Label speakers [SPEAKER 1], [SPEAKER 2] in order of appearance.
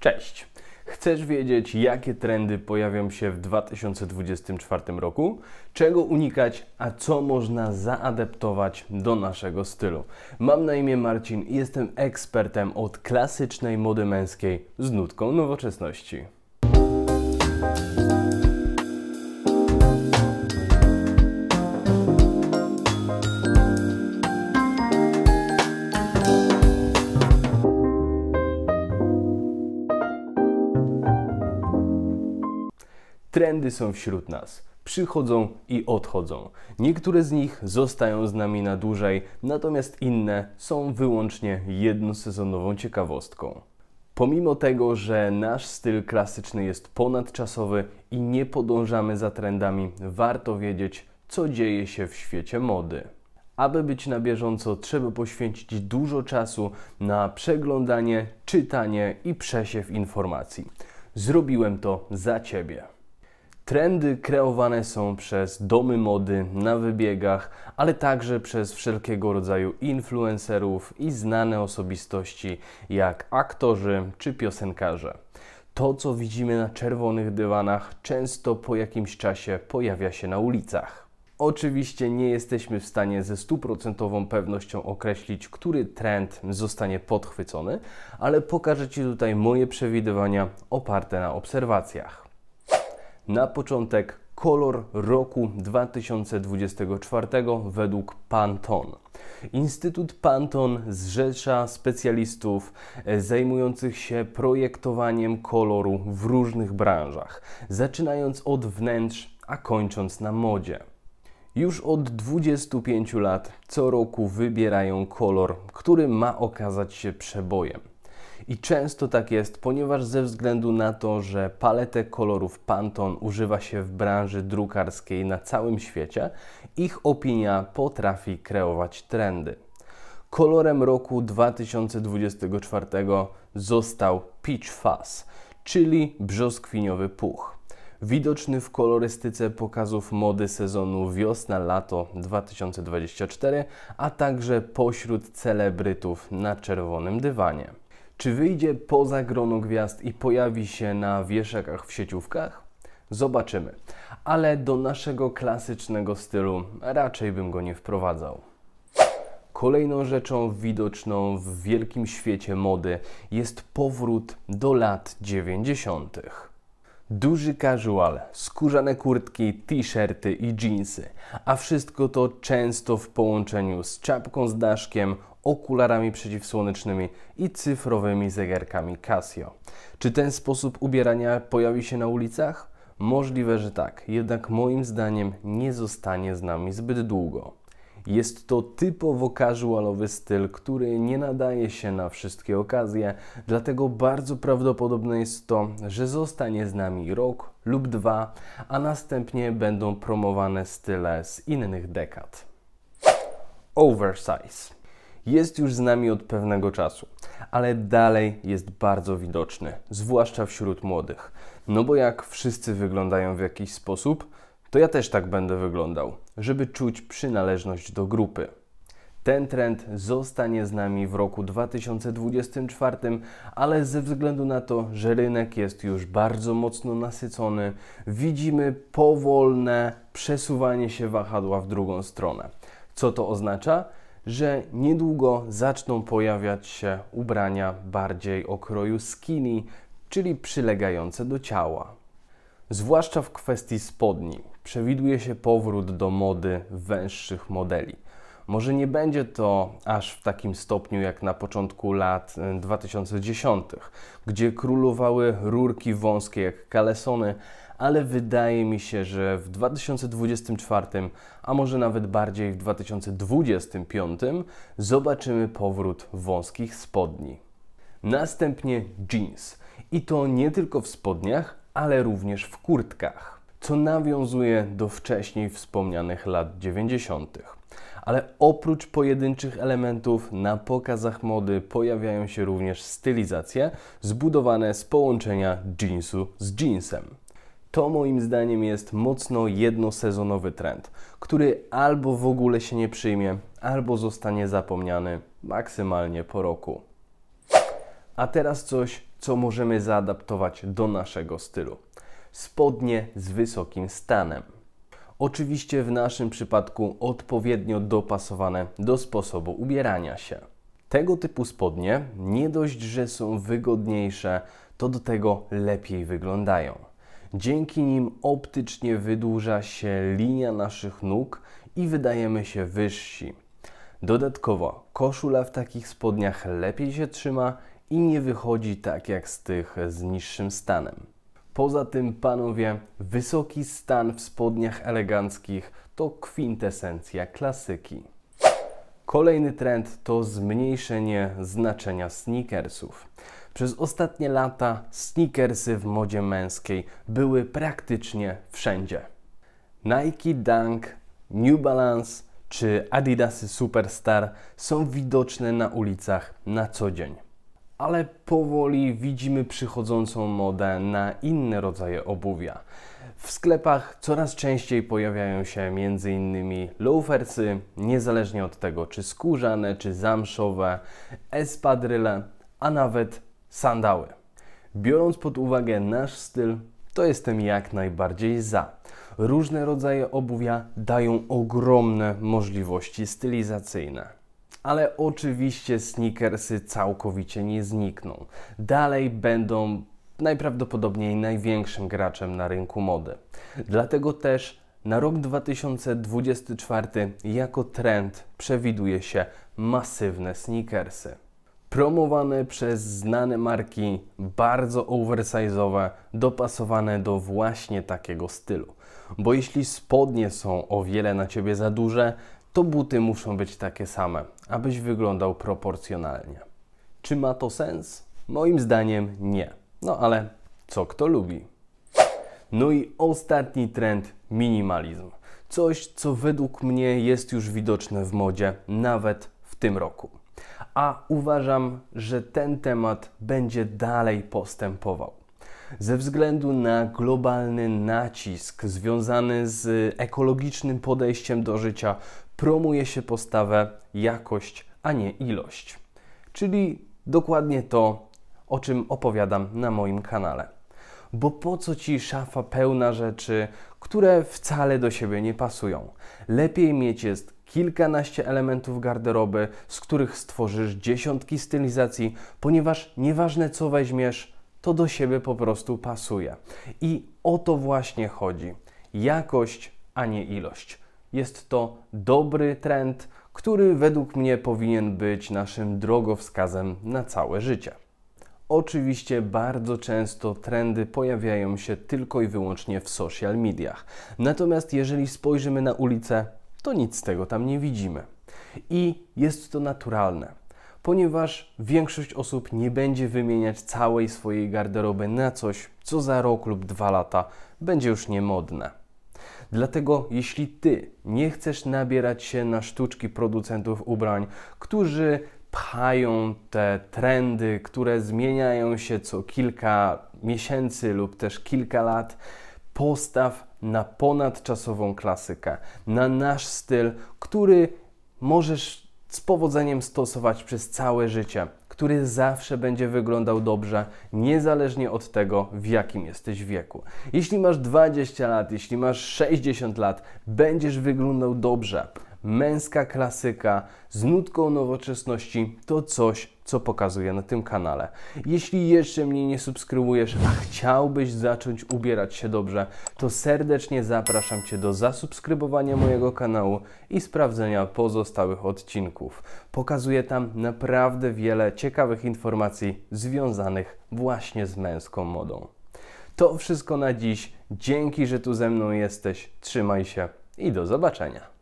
[SPEAKER 1] Cześć! Chcesz wiedzieć, jakie trendy pojawią się w 2024 roku, czego unikać, a co można zaadaptować do naszego stylu? Mam na imię Marcin i jestem ekspertem od klasycznej mody męskiej z nutką nowoczesności. trendy są wśród nas. Przychodzą i odchodzą. Niektóre z nich zostają z nami na dłużej, natomiast inne są wyłącznie jednosezonową ciekawostką. Pomimo tego, że nasz styl klasyczny jest ponadczasowy i nie podążamy za trendami, warto wiedzieć, co dzieje się w świecie mody. Aby być na bieżąco, trzeba poświęcić dużo czasu na przeglądanie, czytanie i przesiew informacji. Zrobiłem to za Ciebie. Trendy kreowane są przez domy mody na wybiegach, ale także przez wszelkiego rodzaju influencerów i znane osobistości jak aktorzy czy piosenkarze. To, co widzimy na czerwonych dywanach, często po jakimś czasie pojawia się na ulicach. Oczywiście nie jesteśmy w stanie ze stuprocentową pewnością określić, który trend zostanie podchwycony, ale pokażę Ci tutaj moje przewidywania oparte na obserwacjach na początek kolor roku 2024 według Pantone. Instytut Pantone zrzesza specjalistów e, zajmujących się projektowaniem koloru w różnych branżach, zaczynając od wnętrz, a kończąc na modzie. Już od 25 lat co roku wybierają kolor, który ma okazać się przebojem. I często tak jest, ponieważ ze względu na to, że paletę kolorów Pantone używa się w branży drukarskiej na całym świecie, ich opinia potrafi kreować trendy. Kolorem roku 2024 został Peach Fuzz, czyli brzoskwiniowy puch widoczny w kolorystyce pokazów mody sezonu wiosna-lato 2024, a także pośród celebrytów na czerwonym dywanie. Czy wyjdzie poza grono gwiazd i pojawi się na wieszakach w sieciówkach? Zobaczymy. Ale do naszego klasycznego stylu raczej bym go nie wprowadzał. Kolejną rzeczą widoczną w wielkim świecie mody jest powrót do lat 90. Duży casual, skórzane kurtki, t-shirty i jeansy, a wszystko to często w połączeniu z czapką z daszkiem, okularami przeciwsłonecznymi i cyfrowymi zegarkami Casio. Czy ten sposób ubierania pojawi się na ulicach? Możliwe, że tak, jednak moim zdaniem nie zostanie z nami zbyt długo. Jest to typowo casualowy styl, który nie nadaje się na wszystkie okazje, dlatego bardzo prawdopodobne jest to, że zostanie z nami rok lub dwa, a następnie będą promowane style z innych dekad. Oversize jest już z nami od pewnego czasu, ale dalej jest bardzo widoczny, zwłaszcza wśród młodych. No bo jak wszyscy wyglądają w jakiś sposób, to ja też tak będę wyglądał, żeby czuć przynależność do grupy. Ten trend zostanie z nami w roku 2024, ale ze względu na to, że rynek jest już bardzo mocno nasycony, widzimy powolne przesuwanie się wahadła w drugą stronę. Co to oznacza? Że niedługo zaczną pojawiać się ubrania bardziej o kroju skinny, czyli przylegające do ciała. Zwłaszcza w kwestii spodni przewiduje się powrót do mody węższych modeli. Może nie będzie to aż w takim stopniu jak na początku lat 2010, y, gdzie królowały rurki wąskie jak kalesony, ale wydaje mi się, że w 2024, a może nawet bardziej w 2025 zobaczymy powrót wąskich spodni. Następnie jeans. I to nie tylko w spodniach, ale również w kurtkach, co nawiązuje do wcześniej wspomnianych lat 90. Ale oprócz pojedynczych elementów na pokazach mody pojawiają się również stylizacje zbudowane z połączenia jeansu z jeansem. To moim zdaniem jest mocno jednosezonowy trend, który albo w ogóle się nie przyjmie, albo zostanie zapomniany maksymalnie po roku. A teraz coś, co możemy zaadaptować do naszego stylu. Spodnie z wysokim stanem. Oczywiście w naszym przypadku odpowiednio dopasowane do sposobu ubierania się. Tego typu spodnie nie dość, że są wygodniejsze, to do tego lepiej wyglądają. Dzięki nim optycznie wydłuża się linia naszych nóg i wydajemy się wyżsi. Dodatkowo koszula w takich spodniach lepiej się trzyma i nie wychodzi tak jak z tych z niższym stanem. Poza tym, panowie, wysoki stan w spodniach eleganckich to kwintesencja klasyki. Kolejny trend to zmniejszenie znaczenia sneakersów. Przez ostatnie lata sneakersy w modzie męskiej były praktycznie wszędzie. Nike Dunk, New Balance czy Adidasy Superstar są widoczne na ulicach na co dzień ale powoli widzimy przychodzącą modę na inne rodzaje obuwia. W sklepach coraz częściej pojawiają się m.in. loafersy, niezależnie od tego czy skórzane, czy zamszowe, espadryle, a nawet sandały. Biorąc pod uwagę nasz styl, to jestem jak najbardziej za. Różne rodzaje obuwia dają ogromne możliwości stylizacyjne ale oczywiście sneakersy całkowicie nie znikną. Dalej będą najprawdopodobniej największym graczem na rynku mody. Dlatego też na rok 2024 jako trend przewiduje się masywne sneakersy. Promowane przez znane marki, bardzo oversize'owe, dopasowane do właśnie takiego stylu. Bo jeśli spodnie są o wiele na Ciebie za duże, to buty muszą być takie same, abyś wyglądał proporcjonalnie. Czy ma to sens? Moim zdaniem nie. No ale co kto lubi. No i ostatni trend minimalizm. Coś, co według mnie jest już widoczne w modzie, nawet w tym roku. A uważam, że ten temat będzie dalej postępował ze względu na globalny nacisk związany z ekologicznym podejściem do życia promuje się postawę jakość, a nie ilość. Czyli dokładnie to, o czym opowiadam na moim kanale. Bo po co ci szafa pełna rzeczy, które wcale do siebie nie pasują? Lepiej mieć jest kilkanaście elementów garderoby, z których stworzysz dziesiątki stylizacji, ponieważ nieważne co weźmiesz, to do siebie po prostu pasuje. I o to właśnie chodzi. Jakość, a nie ilość. Jest to dobry trend, który według mnie powinien być naszym drogowskazem na całe życie. Oczywiście bardzo często trendy pojawiają się tylko i wyłącznie w social mediach. Natomiast jeżeli spojrzymy na ulicę, to nic z tego tam nie widzimy. I jest to naturalne ponieważ większość osób nie będzie wymieniać całej swojej garderoby na coś, co za rok lub dwa lata będzie już niemodne. Dlatego jeśli ty nie chcesz nabierać się na sztuczki producentów ubrań, którzy pchają te trendy, które zmieniają się co kilka miesięcy lub też kilka lat, postaw na ponadczasową klasykę, na nasz styl, który możesz z powodzeniem stosować przez całe życie, który zawsze będzie wyglądał dobrze, niezależnie od tego, w jakim jesteś wieku. Jeśli masz 20 lat, jeśli masz 60 lat, będziesz wyglądał dobrze męska klasyka z nutką nowoczesności to coś, co pokazuję na tym kanale. Jeśli jeszcze mnie nie subskrybujesz, a chciałbyś zacząć ubierać się dobrze, to serdecznie zapraszam Cię do zasubskrybowania mojego kanału i sprawdzenia pozostałych odcinków. Pokazuję tam naprawdę wiele ciekawych informacji związanych właśnie z męską modą. To wszystko na dziś. Dzięki, że tu ze mną jesteś. Trzymaj się i do zobaczenia.